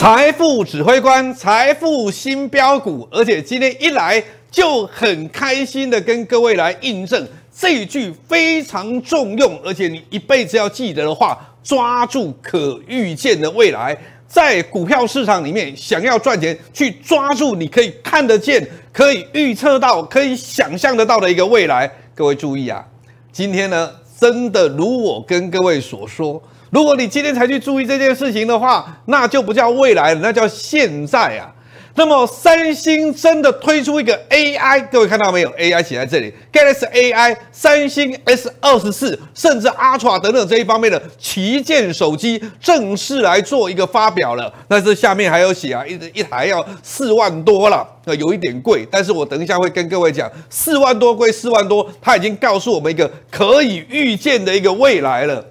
财富指挥官，财富新标股，而且今天一来就很开心的跟各位来印证这一句非常重用，而且你一辈子要记得的话，抓住可预见的未来，在股票市场里面想要赚钱，去抓住你可以看得见、可以预测到、可以想象得到的一个未来。各位注意啊，今天呢，真的如我跟各位所说。如果你今天才去注意这件事情的话，那就不叫未来了，那叫现在啊。那么三星真的推出一个 AI，各位看到没有？AI 写在这里，Galaxy AI，三星 S 二十四，甚至 Ultra 等等这一方面的旗舰手机正式来做一个发表了。那这下面还有写啊，一一台要四万多了，那有一点贵。但是我等一下会跟各位讲，四万多归四万多，它已经告诉我们一个可以预见的一个未来了。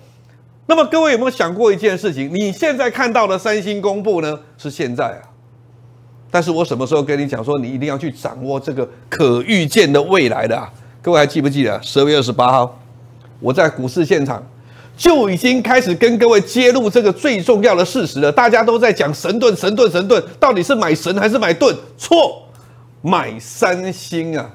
那么各位有没有想过一件事情？你现在看到的三星公布呢，是现在啊。但是我什么时候跟你讲说，你一定要去掌握这个可预见的未来的？啊？各位还记不记得十二月二十八号，我在股市现场就已经开始跟各位揭露这个最重要的事实了。大家都在讲神盾、神盾、神盾，到底是买神还是买盾？错，买三星啊！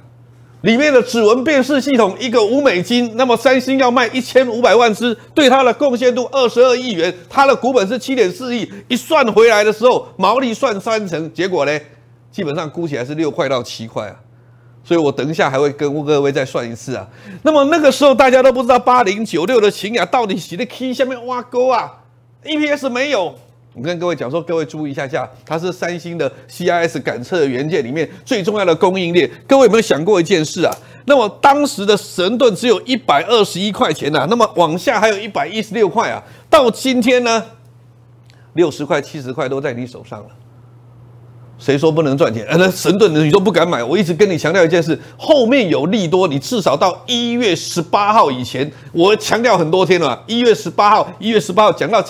里面的指纹辨识系统一个五美金，那么三星要卖一千五百万支，对它的贡献度二十二亿元，它的股本是七点四亿，一算回来的时候毛利算三成，结果呢，基本上估起来是六块到七块啊，所以我等一下还会跟各位再算一次啊。那么那个时候大家都不知道八零九六的秦雅到底洗的 K 下面挖沟啊，EPS 没有。我跟各位讲说，各位注意一下下，它是三星的 CIS 感测元件里面最重要的供应链。各位有没有想过一件事啊？那么当时的神盾只有一百二十一块钱啊，那么往下还有一百一十六块啊。到今天呢，六十块、七十块都在你手上了。谁说不能赚钱？那神盾你都不敢买。我一直跟你强调一件事，后面有利多，你至少到一月十八号以前，我强调很多天了。一月十八号，一月十八号讲到。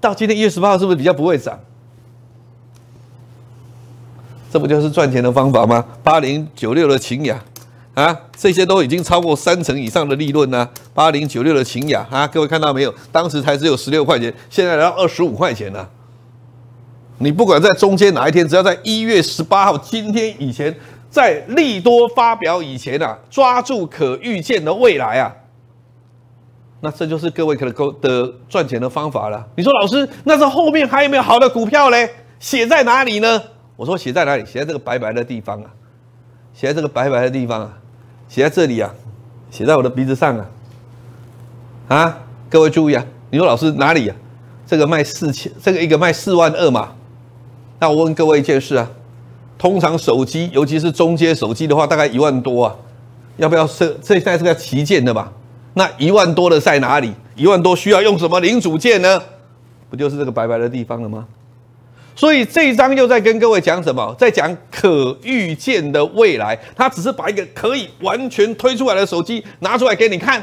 到今天一月十八号是不是比较不会涨？这不就是赚钱的方法吗？八零九六的晴雅啊，这些都已经超过三成以上的利润呢。八零九六的晴雅啊，各位看到没有？当时才只有十六块钱，现在到二十五块钱了。你不管在中间哪一天，只要在一月十八号今天以前，在利多发表以前啊，抓住可预见的未来啊。那这就是各位可能够的赚钱的方法了。你说老师，那是后面还有没有好的股票嘞？写在哪里呢？我说写在哪里？写在这个白白的地方啊，写在这个白白的地方啊，写在这里啊，写在我的鼻子上啊。啊，各位注意啊！你说老师哪里啊？这个卖四千，这个一个卖四万二嘛？那我问各位一件事啊，通常手机，尤其是中阶手机的话，大概一万多啊，要不要设？这一代是个旗舰的吧？那一万多的在哪里？一万多需要用什么零组件呢？不就是这个白白的地方了吗？所以这一章又在跟各位讲什么？在讲可预见的未来。他只是把一个可以完全推出来的手机拿出来给你看。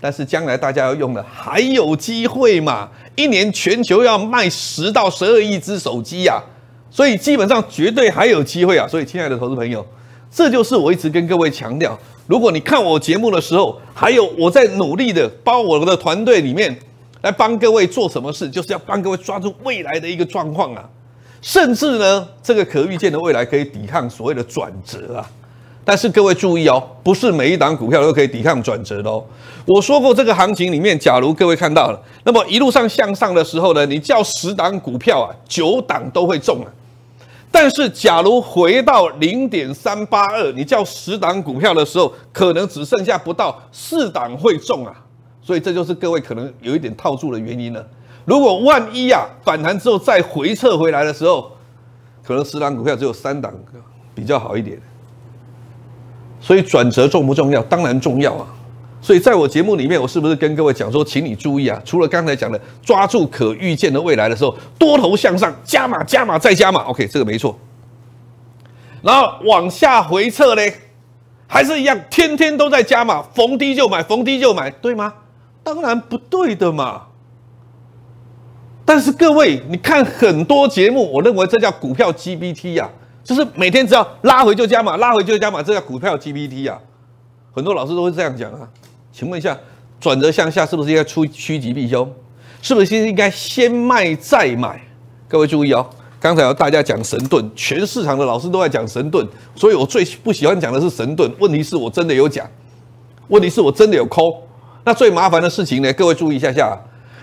但是将来大家要用的还有机会嘛？一年全球要卖十到十二亿只手机呀，所以基本上绝对还有机会啊！所以，亲爱的投资朋友，这就是我一直跟各位强调。如果你看我节目的时候，还有我在努力的帮我的团队里面来帮各位做什么事，就是要帮各位抓住未来的一个状况啊，甚至呢，这个可预见的未来可以抵抗所谓的转折啊。但是各位注意哦，不是每一档股票都可以抵抗转折的哦。我说过，这个行情里面，假如各位看到了，那么一路上向上的时候呢，你叫十档股票啊，九档都会中啊。但是，假如回到零点三八二，你叫十档股票的时候，可能只剩下不到四档会中啊。所以，这就是各位可能有一点套住的原因了。如果万一啊反弹之后再回撤回来的时候，可能十档股票只有三档比较好一点。所以，转折重不重要？当然重要啊。所以在我节目里面，我是不是跟各位讲说，请你注意啊，除了刚才讲的抓住可预见的未来的时候，多头向上加码加码再加码，OK，这个没错。然后往下回撤呢，还是一样，天天都在加码，逢低就买，逢低就买，对吗？当然不对的嘛。但是各位，你看很多节目，我认为这叫股票 GPT 呀，就是每天只要拉回就加码，拉回就加码，这叫股票 GPT 呀。很多老师都会这样讲啊。请问一下，转折向下是不是应该出趋吉避凶？是不是应该先卖再买？各位注意哦，刚才有大家讲神盾，全市场的老师都在讲神盾，所以我最不喜欢讲的是神盾。问题是我真的有讲，问题是我真的有抠。那最麻烦的事情呢？各位注意一下下。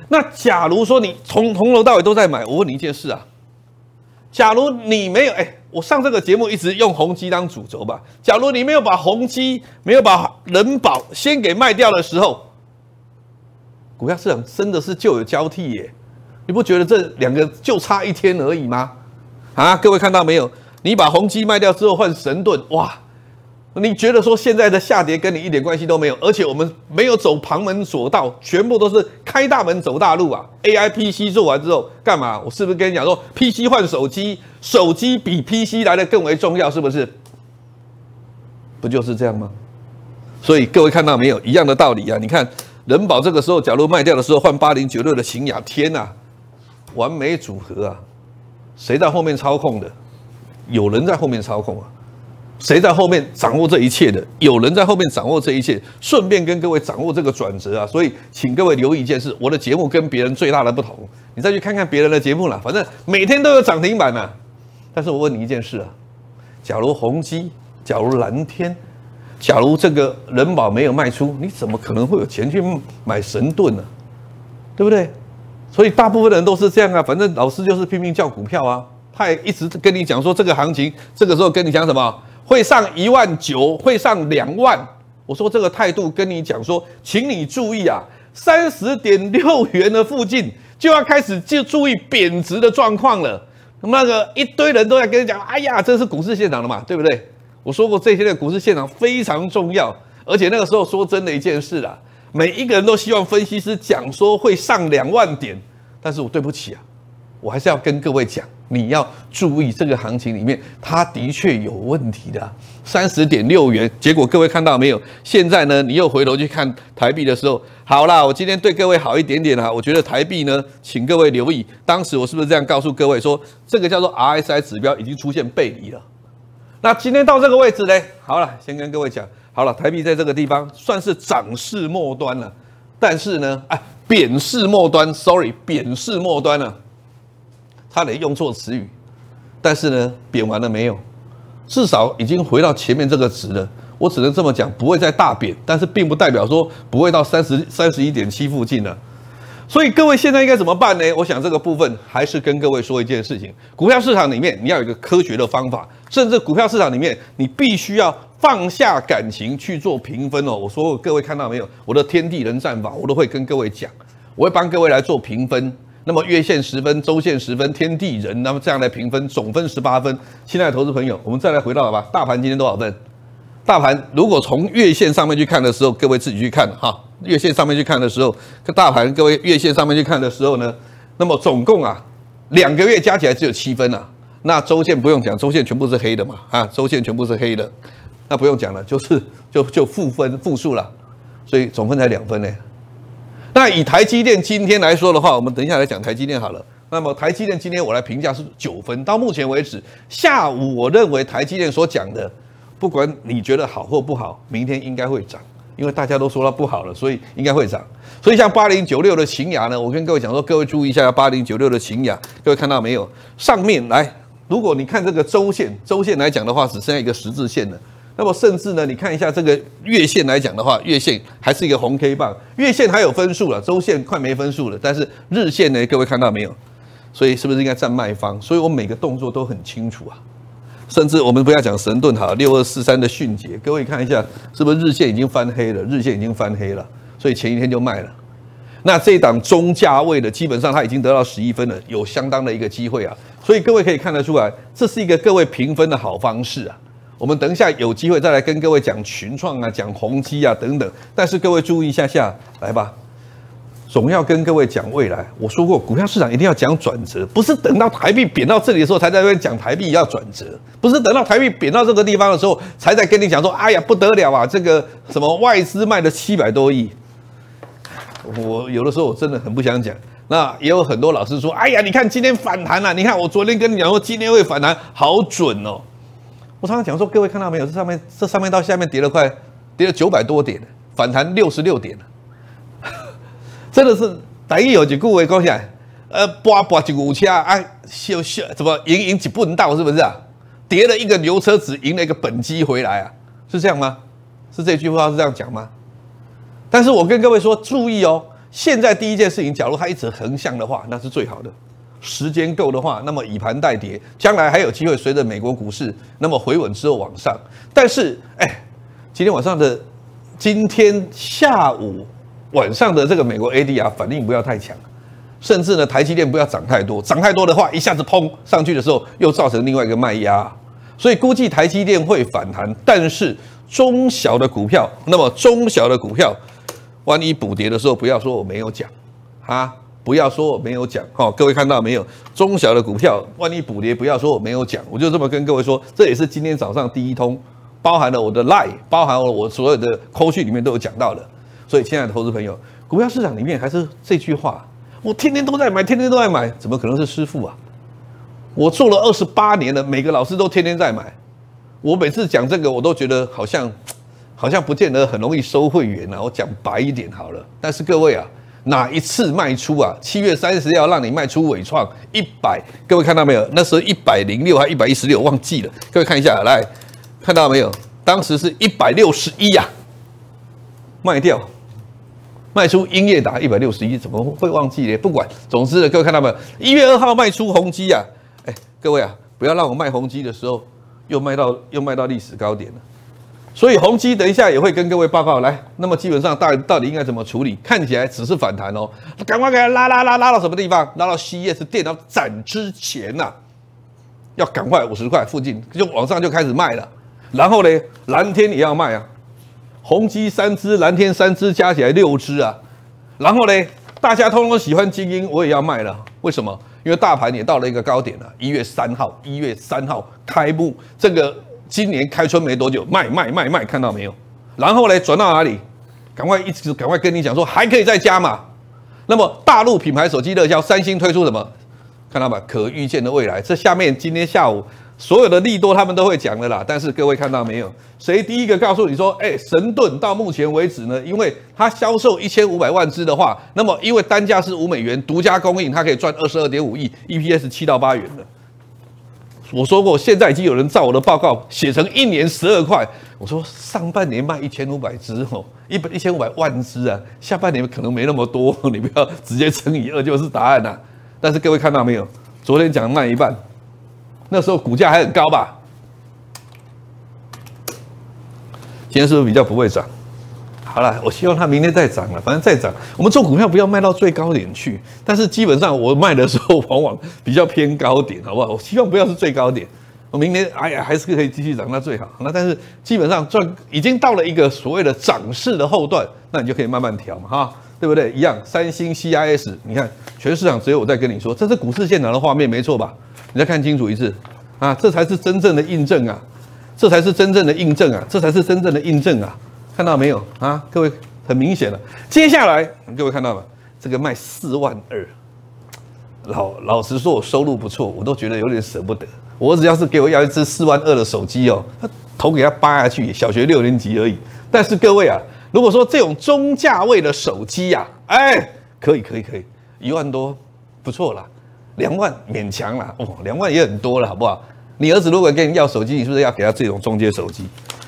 那假如说你从从头到尾都在买，我问你一件事啊，假如你没有哎。我上这个节目一直用宏基当主轴吧。假如你没有把宏基没有把人保先给卖掉的时候，股票市场真的是旧有交替耶？你不觉得这两个就差一天而已吗？啊，各位看到没有？你把宏基卖掉之后换神盾，哇！你觉得说现在的下跌跟你一点关系都没有，而且我们没有走旁门左道，全部都是开大门走大路啊。A I P C 做完之后干嘛？我是不是跟你讲说 P C 换手机，手机比 P C 来的更为重要，是不是？不就是这样吗？所以各位看到没有，一样的道理啊。你看人保这个时候假如卖掉的时候换八零九六的新雅，天呐，完美组合啊！谁在后面操控的？有人在后面操控啊！谁在后面掌握这一切的？有人在后面掌握这一切，顺便跟各位掌握这个转折啊！所以，请各位留意一件事：我的节目跟别人最大的不同。你再去看看别人的节目了，反正每天都有涨停板嘛。但是我问你一件事啊：假如宏基，假如蓝天，假如这个人保没有卖出，你怎么可能会有钱去买神盾呢？对不对？所以大部分的人都是这样啊。反正老师就是拼命叫股票啊，他也一直跟你讲说这个行情，这个时候跟你讲什么？会上一万九，会上两万。我说这个态度跟你讲说，请你注意啊，三十点六元的附近就要开始就注意贬值的状况了。那个一堆人都在跟你讲，哎呀，这是股市现场了嘛，对不对？我说过这些的股市现场非常重要，而且那个时候说真的一件事啊，每一个人都希望分析师讲说会上两万点，但是我对不起啊，我还是要跟各位讲。你要注意这个行情里面，它的确有问题的，三十点六元。结果各位看到没有？现在呢，你又回头去看台币的时候，好啦，我今天对各位好一点点了。我觉得台币呢，请各位留意，当时我是不是这样告诉各位说，这个叫做 RSI 指标已经出现背离了？那今天到这个位置呢？好了，先跟各位讲，好了，台币在这个地方算是涨势末端了，但是呢，哎，贬势末端，sorry，贬势末端了。他得用错词语，但是呢，贬完了没有？至少已经回到前面这个值了。我只能这么讲，不会再大贬，但是并不代表说不会到三十三十一点七附近了。所以各位现在应该怎么办呢？我想这个部分还是跟各位说一件事情：股票市场里面你要有一个科学的方法，甚至股票市场里面你必须要放下感情去做评分哦。我说各位看到没有？我的天地人战法我都会跟各位讲，我会帮各位来做评分。那么月线十分，周线十分，天地人，那么这样来评分，总分十八分。亲爱的投资朋友，我们再来回到好吧？大盘今天多少分？大盘如果从月线上面去看的时候，各位自己去看哈。月线上面去看的时候，大盘各位月线上面去看的时候呢？那么总共啊，两个月加起来只有七分啊，那周线不用讲，周线全部是黑的嘛啊，周线全部是黑的，那不用讲了，就是就就负分负数了，所以总分才两分呢。那以台积电今天来说的话，我们等一下来讲台积电好了。那么台积电今天我来评价是九分。到目前为止，下午我认为台积电所讲的，不管你觉得好或不好，明天应该会涨，因为大家都说它不好了，所以应该会涨。所以像八零九六的秦雅呢，我跟各位讲说，各位注意一下八零九六的秦雅，各位看到没有？上面来，如果你看这个周线，周线来讲的话，只剩下一个十字线了。那么甚至呢，你看一下这个月线来讲的话，月线还是一个红 K 棒，月线还有分数了，周线快没分数了，但是日线呢，各位看到没有？所以是不是应该占卖方？所以我每个动作都很清楚啊。甚至我们不要讲神盾哈，六二四三的迅捷，各位看一下是不是日线已经翻黑了？日线已经翻黑了，所以前一天就卖了。那这档中价位的，基本上它已经得到十一分了，有相当的一个机会啊。所以各位可以看得出来，这是一个各位评分的好方式啊。我们等一下有机会再来跟各位讲群创啊，讲宏基啊等等。但是各位注意一下下来吧，总要跟各位讲未来。我说过，股票市场一定要讲转折，不是等到台币贬到这里的时候才在那边讲台币要转折，不是等到台币贬到这个地方的时候才在跟你讲说，哎呀不得了啊，这个什么外资卖了七百多亿。我有的时候我真的很不想讲。那也有很多老师说，哎呀，你看今天反弹了，你看我昨天跟你讲说今天会反弹，好准哦。常常讲说，各位看到没有？这上面这上面到下面跌了快，跌了九百多点，反弹六十六点了，真的是等于有几？各位跟我讲，呃，八八九五千啊，咻咻，怎么赢赢几能到是不是啊？叠了一个牛车子，赢了一个本机回来啊，是这样吗？是这句话是这样讲吗？但是我跟各位说，注意哦，现在第一件事情，假如它一直横向的话，那是最好的。时间够的话，那么以盘代跌，将来还有机会随着美国股市那么回稳之后往上。但是，哎，今天晚上的、今天下午晚上的这个美国 ADR 反应不要太强，甚至呢，台积电不要涨太多，涨太多的话，一下子砰上去的时候，又造成另外一个卖压。所以估计台积电会反弹，但是中小的股票，那么中小的股票，万一补跌的时候，不要说我没有讲，啊。不要说我没有讲哦，各位看到没有？中小的股票，万一补跌，不要说我没有讲，我就这么跟各位说，这也是今天早上第一通，包含了我的 lie，包含了我所有的扣讯里面都有讲到的。所以亲爱的投资朋友，股票市场里面还是这句话，我天天都在买，天天都在买，怎么可能是师傅啊？我做了二十八年了，每个老师都天天在买，我每次讲这个，我都觉得好像，好像不见得很容易收会员啊。我讲白一点好了，但是各位啊。哪一次卖出啊？七月三十要让你卖出伟创一百，各位看到没有？那时候一百零六还一百一十六，忘记了。各位看一下，来，看到没有？当时是一百六十一呀，卖掉，卖出英业达一百六十一，怎么会忘记呢？不管，总之各位看到没有？一月二号卖出宏基呀，哎，各位啊，不要让我卖宏基的时候又卖到又卖到历史高点了。所以宏基等一下也会跟各位报告来，那么基本上大到底应该怎么处理？看起来只是反弹哦，赶快给它拉拉拉拉到什么地方？拉到 c s 电脑展之前呐，要赶快五十块附近就往上就开始卖了。然后呢，蓝天也要卖啊，宏基三只，蓝天三只，加起来六只啊。然后呢，大家通通喜欢精英，我也要卖了。为什么？因为大盘也到了一个高点了，一月三号，一月三号开幕这个。今年开春没多久，卖卖卖卖，看到没有？然后呢，转到哪里？赶快一直赶快跟你讲说，还可以再加嘛。那么大陆品牌手机热销，三星推出什么？看到吧，可预见的未来。这下面今天下午所有的利多他们都会讲的啦。但是各位看到没有？谁第一个告诉你说，哎，神盾到目前为止呢？因为它销售一千五百万只的话，那么因为单价是五美元，独家供应，它可以赚二十二点五亿，EPS 七到八元的。我说过，现在已经有人照我的报告写成一年十二块。我说上半年卖一千五百只哦，一百一千五百万只啊，下半年可能没那么多，你不要直接乘以二就是答案了。但是各位看到没有？昨天讲卖一半，那时候股价还很高吧？今天是不是比较不会涨？好了，我希望它明天再涨了，反正再涨。我们做股票不要卖到最高点去，但是基本上我卖的时候往往比较偏高点，好不好？我希望不要是最高点。我明天哎呀，还是可以继续涨那最好。那但是基本上赚已经到了一个所谓的涨势的后段，那你就可以慢慢调嘛，哈，对不对？一样，三星 CIS，你看全市场只有我在跟你说，这是股市现场的画面，没错吧？你再看清楚一次啊，这才是真正的印证啊，这才是真正的印证啊，这才是真正的印证啊。看到没有啊，各位，很明显的。接下来，各位看到了，这个卖四万二。老老实说，我收入不错，我都觉得有点舍不得。我只要是给我要一只四万二的手机哦，他头给他扒下去，小学六年级而已。但是各位啊，如果说这种中价位的手机呀，哎，可以可以可以，一万多不错啦，两万勉强啦，哦，两万也很多了，好不好？你儿子如果跟你要手机，你是不是要给他这种中介手机？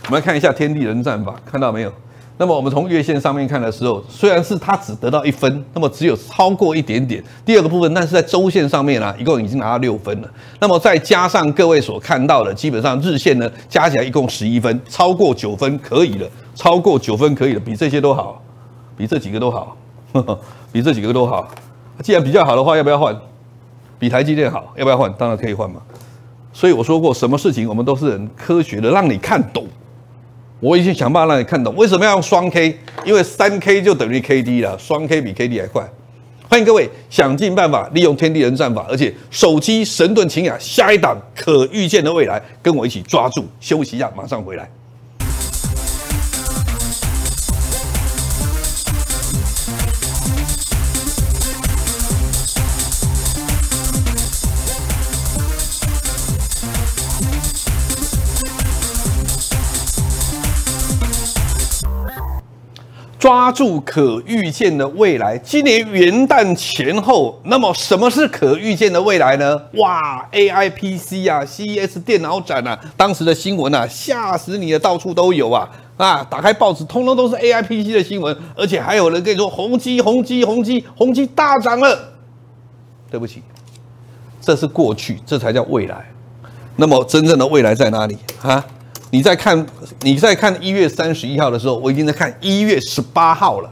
我们来看一下天地人战法，看到没有？那么我们从月线上面看的时候，虽然是它只得到一分，那么只有超过一点点。第二个部分，但是在周线上面呢，一共已经拿到六分了。那么再加上各位所看到的，基本上日线呢，加起来一共十一分，超过九分可以了。超过九分可以了，比这些都好，比这几个都好，比这几个都好。既然比较好的话，要不要换？比台积电好，要不要换？当然可以换嘛。所以我说过，什么事情我们都是很科学的，让你看懂。我已经想办法让你看懂为什么要用双 K，因为三 K 就等于 KD 了，双 K 比 KD 还快。欢迎各位想尽办法利用天地人战法，而且手机神盾晴雅下一档可预见的未来，跟我一起抓住。休息一下，马上回来。住可预见的未来。今年元旦前后，那么什么是可预见的未来呢？哇，A I P C 啊 c E S 电脑展啊，当时的新闻啊，吓死你的，到处都有啊啊！打开报纸，通通都是 A I P C 的新闻，而且还有人跟你说：“宏基，宏基，宏基，宏基大涨了。”对不起，这是过去，这才叫未来。那么真正的未来在哪里？啊？你在看，你在看一月三十一号的时候，我已经在看一月十八号了，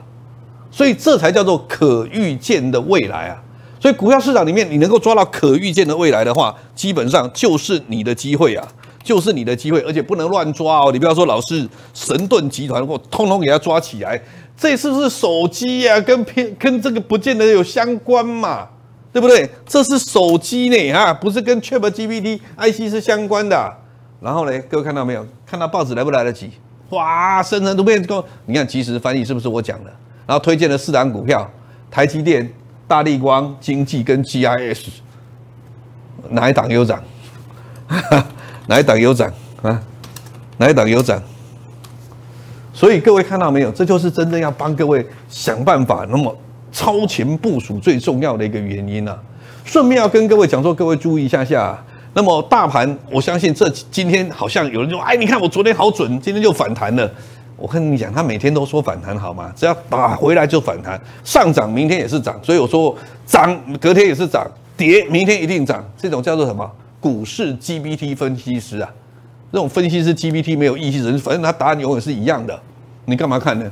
所以这才叫做可预见的未来啊！所以股票市场里面，你能够抓到可预见的未来的话，基本上就是你的机会啊，就是你的机会，而且不能乱抓哦。你不要说老是神盾集团或通通给它抓起来，这是不是手机呀？跟偏跟这个不见得有相关嘛，对不对？这是手机呢啊，不是跟 ChatGPT、IC 是相关的。然后呢，各位看到没有？看到报纸来不来得及？哇，生人都变狗！你看即时翻译是不是我讲的？然后推荐了四档股票：台积电、大力光、经济跟 GIS，哪一档有涨？哪一档有涨？啊，哪一档有涨？所以各位看到没有？这就是真正要帮各位想办法，那么超前部署最重要的一个原因了。顺便要跟各位讲说，各位注意一下下。那么大盘，我相信这今天好像有人说，哎，你看我昨天好准，今天就反弹了。我跟你讲，他每天都说反弹，好吗？只要打回来就反弹，上涨明天也是涨，所以我说涨隔天也是涨，跌明天一定涨。这种叫做什么？股市 g b t 分析师啊，那种分析师 g b t 没有意义，人反正他答案永远是一样的，你干嘛看呢？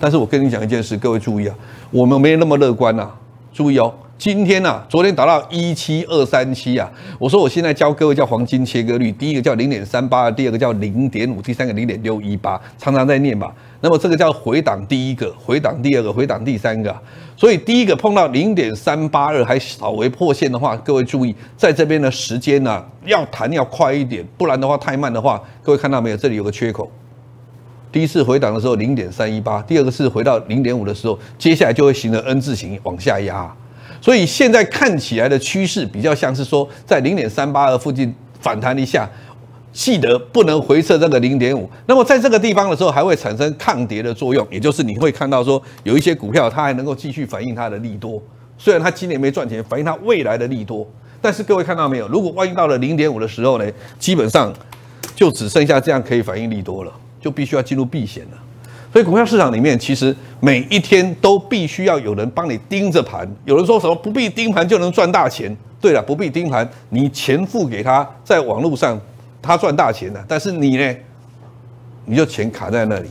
但是我跟你讲一件事，各位注意啊，我们没有那么乐观啊，注意哦。今天呢，昨天达到一七二三七啊，我说我现在教各位叫黄金切割率，第一个叫零点三八第二个叫零点五，第三个零点六一八，常常在念吧。那么这个叫回档第一个，回档第二个，回档第三个。所以第一个碰到零点三八二还稍微破线的话，各位注意，在这边的时间呢要弹要快一点，不然的话太慢的话，各位看到没有？这里有个缺口。第一次回档的时候零点三一八，第二个是回到零点五的时候，接下来就会形成 N 字形往下压。所以现在看起来的趋势比较像是说，在零点三八二附近反弹一下，记得不能回撤这个零点五。那么在这个地方的时候，还会产生抗跌的作用，也就是你会看到说，有一些股票它还能够继续反映它的利多，虽然它今年没赚钱，反映它未来的利多。但是各位看到没有？如果万一到了零点五的时候呢，基本上就只剩下这样可以反映利多了，就必须要进入避险了。所以股票市场里面，其实每一天都必须要有人帮你盯着盘。有人说什么不必盯盘就能赚大钱？对了，不必盯盘，你钱付给他，在网络上他赚大钱了，但是你呢，你就钱卡在那里。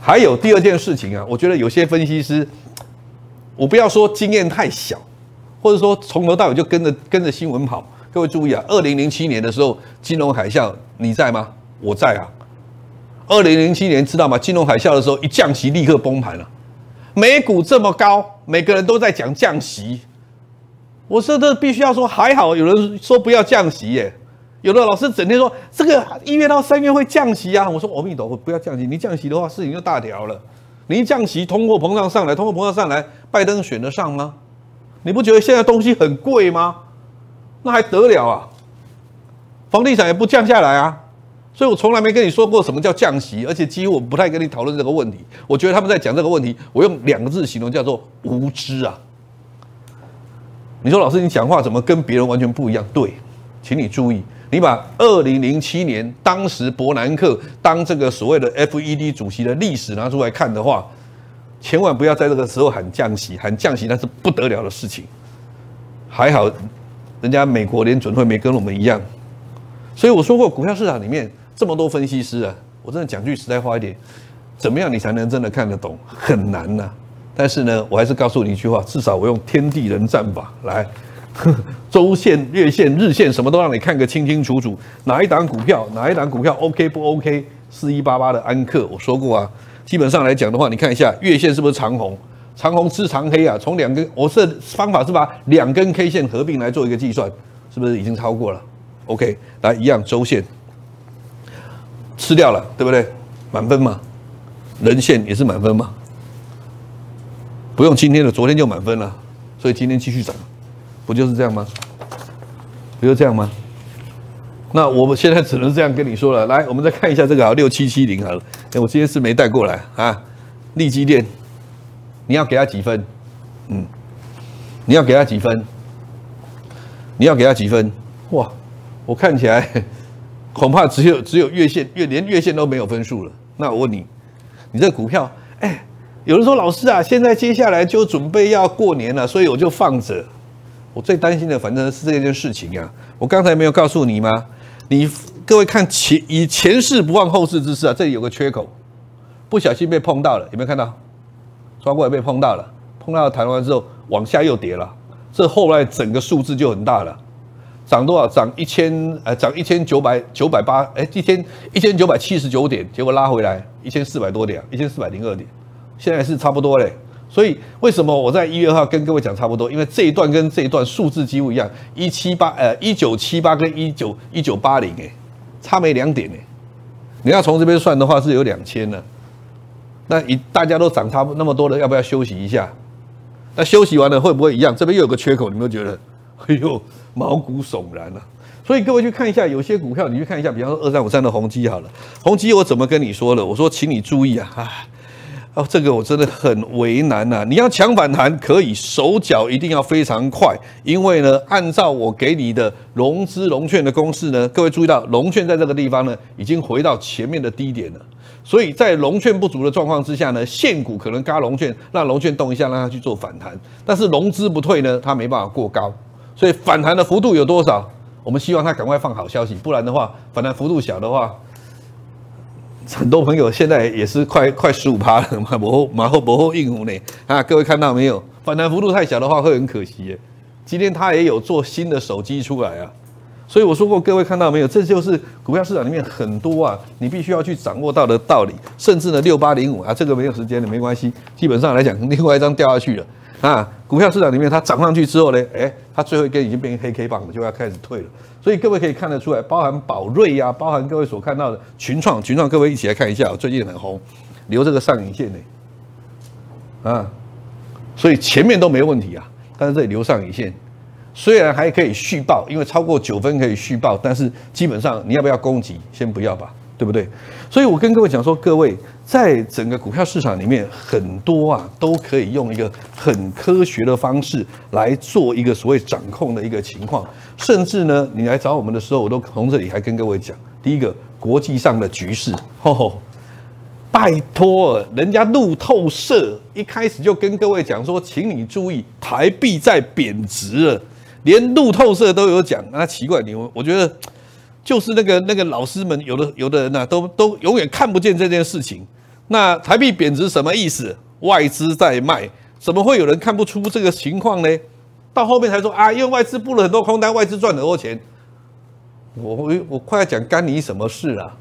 还有第二件事情啊，我觉得有些分析师，我不要说经验太小，或者说从头到尾就跟着跟着新闻跑。各位注意啊，二零零七年的时候金融海啸，你在吗？我在啊。二零零七年知道吗？金融海啸的时候，一降息立刻崩盘了。美股这么高，每个人都在讲降息。我说这必须要说还好，有人说不要降息耶。有的老师整天说这个一月到三月会降息啊。我说阿弥陀佛，不要降息。你降息的话，事情就大条了。你一降息，通货膨胀上来，通货膨胀上来，拜登选得上吗？你不觉得现在东西很贵吗？那还得了啊？房地产也不降下来啊？所以，我从来没跟你说过什么叫降息，而且几乎我不太跟你讨论这个问题。我觉得他们在讲这个问题，我用两个字形容叫做无知啊！你说老师，你讲话怎么跟别人完全不一样？对，请你注意，你把二零零七年当时伯南克当这个所谓的 FED 主席的历史拿出来看的话，千万不要在这个时候喊降息，喊降息那是不得了的事情。还好，人家美国联准会没跟我们一样。所以我说过，股票市场里面。这么多分析师啊，我真的讲句实在话一点，怎么样你才能真的看得懂？很难呐。但是呢，我还是告诉你一句话，至少我用天地人战法来，周线、月线、日线什么都让你看个清清楚楚。哪一档股票，哪一档股票 OK 不 OK？四一八八的安克，我说过啊，基本上来讲的话，你看一下月线是不是长红？长红吃长黑啊，从两根，我是方法是把两根 K 线合并来做一个计算，是不是已经超过了？OK，来一样周线。吃掉了，对不对？满分嘛，人线也是满分嘛。不用今天的，昨天就满分了，所以今天继续涨，不就是这样吗？不就这样吗？那我们现在只能这样跟你说了。来，我们再看一下这个啊，六七七零好了。哎，我今天是没带过来啊。利基链你要给他几分？嗯，你要给他几分？你要给他几分？哇，我看起来。恐怕只有只有月线月连月线都没有分数了。那我问你，你这股票，哎，有人说老师啊，现在接下来就准备要过年了，所以我就放着。我最担心的反正是这件事情啊。我刚才没有告诉你吗？你各位看前以前世不忘后世之事啊，这里有个缺口，不小心被碰到了，有没有看到？抓过来被碰到了，碰到台湾之后往下又跌了，这后来整个数字就很大了。涨多少？涨一千，呃，涨一千九百九百八，哎，一千一千九百七十九点，结果拉回来一千四百多点，一千四百零二点，现在是差不多嘞。所以为什么我在一月二号跟各位讲差不多？因为这一段跟这一段数字几乎一样，一七八，呃，一九七八跟一九一九八零，哎，差没两点呢。你要从这边算的话是有两千呢。那一大家都涨差不那么多了，要不要休息一下？那休息完了会不会一样？这边又有个缺口，你们觉得？哎 呦，毛骨悚然啊！所以各位去看一下，有些股票你去看一下，比方说二三五三的宏基好了。宏基我怎么跟你说了？我说，请你注意啊！啊，这个我真的很为难啊！你要抢反弹可以，手脚一定要非常快，因为呢，按照我给你的融资融券的公式呢，各位注意到，融券在这个地方呢已经回到前面的低点了，所以在融券不足的状况之下呢，现股可能嘎融券，让融券动一下，让它去做反弹，但是融资不退呢，它没办法过高。所以反弹的幅度有多少？我们希望它赶快放好消息，不然的话反弹幅度小的话，很多朋友现在也是快快十五趴了。马后马后马后应付呢？啊，各位看到没有？反弹幅度太小的话会很可惜。耶。今天它也有做新的手机出来啊，所以我说过，各位看到没有？这就是股票市场里面很多啊，你必须要去掌握到的道理。甚至呢，六八零五啊，这个没有时间的没关系。基本上来讲，另外一张掉下去了。啊，股票市场里面它涨上去之后呢，哎，它最后一根已经变成黑 K 棒了，就要开始退了。所以各位可以看得出来，包含宝瑞呀，包含各位所看到的群创，群创，各位一起来看一下，最近很红，留这个上影线呢，啊，所以前面都没问题啊，但是这里留上影线，虽然还可以续报，因为超过九分可以续报，但是基本上你要不要攻击，先不要吧，对不对？所以我跟各位讲说，各位。在整个股票市场里面，很多啊都可以用一个很科学的方式来做一个所谓掌控的一个情况。甚至呢，你来找我们的时候，我都从这里还跟各位讲：第一个，国际上的局势。吼，拜托，人家路透社一开始就跟各位讲说，请你注意，台币在贬值了。连路透社都有讲，那奇怪，你我觉得就是那个那个老师们，有的有的人呢，都都永远看不见这件事情。那台币贬值什么意思？外资在卖，怎么会有人看不出这个情况呢？到后面才说啊，因为外资布了很多空单，外资赚很多钱。我我快要讲干你什么事啊？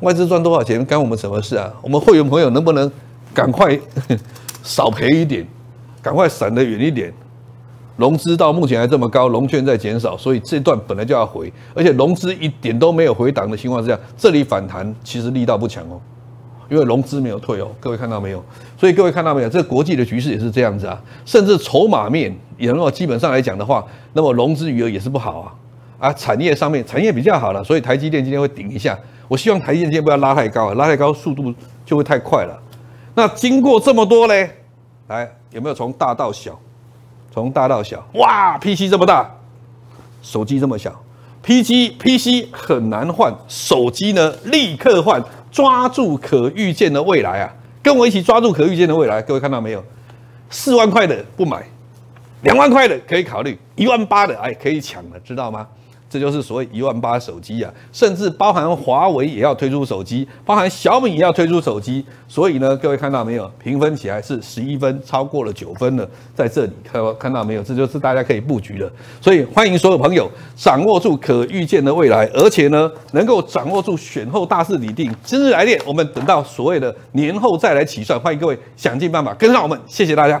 外资赚多少钱，干我们什么事啊？我们会员朋友能不能赶快 少赔一点，赶快闪得远一点？融资到目前还这么高，融券在减少，所以这段本来就要回，而且融资一点都没有回档的情况之下，这里反弹其实力道不强哦。因为融资没有退哦，各位看到没有？所以各位看到没有？这国际的局势也是这样子啊，甚至筹码面，也那么基本上来讲的话，那么融资余额也是不好啊啊！产业上面产业比较好了，所以台积电今天会顶一下。我希望台积电不要拉太高，拉太高速度就会太快了。那经过这么多嘞，来有没有从大到小，从大到小？哇，PC 这么大，手机这么小 p g PC 很难换，手机呢立刻换。抓住可预见的未来啊，跟我一起抓住可预见的未来。各位看到没有？四万块的不买，两万块的可以考虑，一万八的哎可以抢了，知道吗？这就是所谓一万八手机啊，甚至包含华为也要推出手机，包含小米也要推出手机。所以呢，各位看到没有？评分起来是十一分，超过了九分了。在这里看看到没有？这就是大家可以布局的。所以欢迎所有朋友掌握住可预见的未来，而且呢，能够掌握住选后大势已定，今日来电，我们等到所谓的年后再来起算。欢迎各位想尽办法跟上我们，谢谢大家。